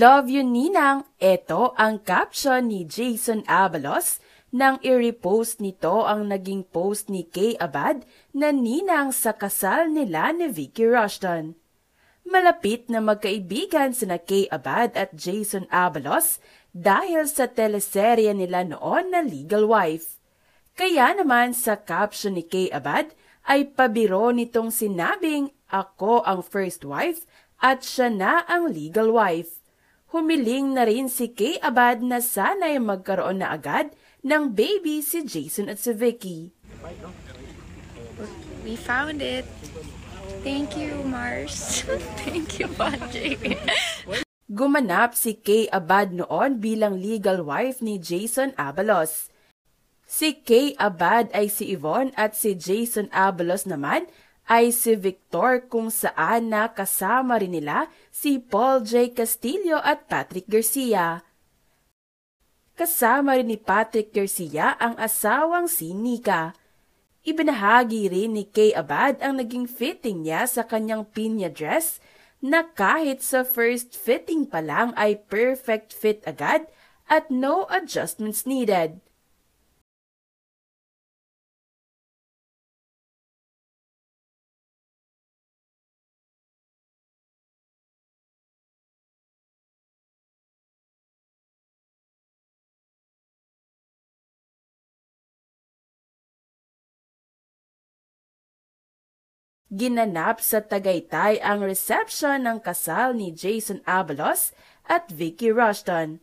Love you, Ninang! Ito ang caption ni Jason Abalos nang i-repost nito ang naging post ni Kay Abad na Ninang sa kasal nila ni Vicky Rushton malapit na magkaibigan sina Kay Abad at Jason Abalos dahil sa teleserye nila noon na Legal Wife. Kaya naman sa caption ni Kay Abad ay pabiro nitong sinabing ako ang first wife at siya na ang legal wife. Humiling na rin si Kay Abad na sana ay magkaroon na agad ng baby si Jason at si Vicky. We found it. Thank you, Mars. Thank you, Patrick. Gumanap si Kay Abad noon bilang legal wife ni Jason Abalos. Si Kay Abad ay si Yvonne at si Jason Abalos naman ay si Victor kung saan nakasama rin nila si Paul J. Castillo at Patrick Garcia. Kasama rin ni Patrick Garcia ang asawang si Nika. Ibinahagi rin ni Kay Abad ang naging fitting niya sa kanyang pinya dress na kahit sa first fitting pa lang ay perfect fit agad at no adjustments needed. Ginanap sa Tagaytay ang reception ng kasal ni Jason Abalos at Vicky Rushton.